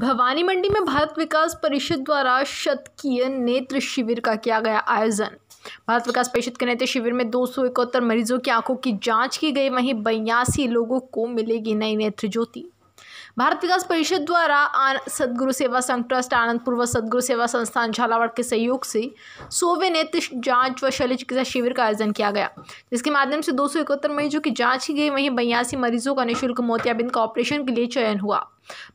भवानी मंडी में भारत विकास परिषद द्वारा शतकीय नेत्र शिविर का किया गया आयोजन भारत विकास परिषद के नेत्र शिविर में दो मरीजों की आंखों की जांच की गई वहीं बयासी लोगों को मिलेगी नई नेत्र ज्योति भारत विकास परिषद द्वारा सदगुरु सेवा संघ ट्रस्ट आनंदपुर व सदगुरु सेवा संस्थान झालावाड़ के सहयोग से सोवे नेत्र जांच व शल्य चिकित्सा शिविर का आयोजन किया गया जिसके माध्यम से दो मरीजों की जांच की गई वहीं बयासी मरीजों का निःशुल्क मोतियाबिंद का ऑपरेशन के लिए चयन हुआ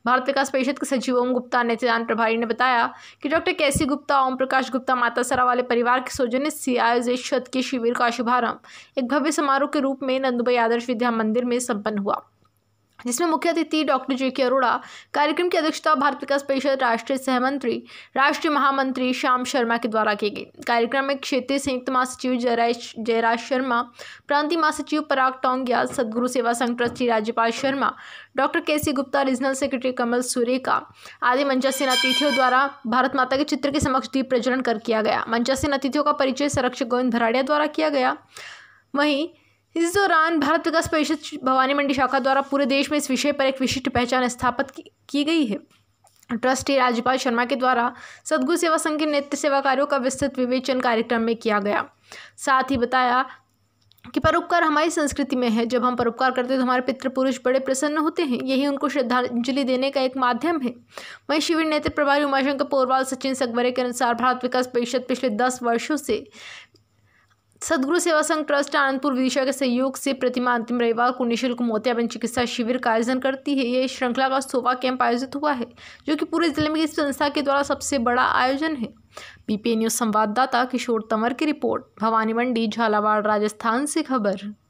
भारत विकास परिषद के सचिव ओम गुप्ता नेत्रदान प्रभारी ने बताया कि डॉक्टर केसी गुप्ता ओम प्रकाश गुप्ता माता सरा वाले परिवार के सौजन्य से आयोजित शत के शिविर का शुभारंभ एक भव्य समारोह के रूप में नंदुबई आदर्श विद्या मंदिर में संपन्न हुआ जिसमें मुख्य अतिथि डॉक्टर जे के अरोड़ा कार्यक्रम की अध्यक्षता भारत विकास परिषद राष्ट्रीय सहमंत्री राष्ट्रीय महामंत्री श्याम शर्मा के द्वारा की गई कार्यक्रम में क्षेत्रीय संयुक्त महासचिव जयराज जयराज शर्मा प्रांतीय महासचिव पराग टोंगिया सदगुरु सेवा संघ ट्रस्टी राज्यपाल Sharma doctor K C Gupta regional secretary Kamal Surekha आदि मंचासीन अतिथियों द्वारा भारत माता के चित्र के समक्ष दीप प्रज्वलन कर किया गया मंचासीन अतिथियों का परिचय संरक्षक गोविंद भराड़िया द्वारा किया गया वहीं इस दौरान भारत विकास परिषद भवानी मंडी शाखा द्वारा पूरे देश में इस विषय पर एक विशिष्ट पहचान स्थापित की, गई है ट्रस्टी राज्यपाल शर्मा के द्वारा सदगु सेवा संघ के नेतृत्व सेवा कार्यों का विस्तृत विवेचन कार्यक्रम में किया गया साथ ही बताया कि परोपकार हमारी संस्कृति में है जब हम परोपकार करते हैं तो हमारे पितृपुरुष बड़े प्रसन्न होते हैं यही उनको श्रद्धांजलि देने का एक माध्यम है वहीं शिविर नेता प्रभारी उमाशंकर पोरवाल सचिन सगवरे के अनुसार भारत विकास परिषद पिछले दस वर्षों से सदगुरु सेवा संघ ट्रस्ट आनंदपुर विदिशा के सहयोग से प्रतिमा अंतिम रविवार को निःशुल्क मोतियाबन चिकित्सा शिविर का आयोजन करती है यह श्रृंखला का सोवा कैंप आयोजित हुआ है जो कि पूरे जिले में इस संस्था के द्वारा सबसे बड़ा आयोजन है पीपीए न्यूज संवाददाता किशोर तंवर की रिपोर्ट भवानी मंडी झालावाड़ राजस्थान से खबर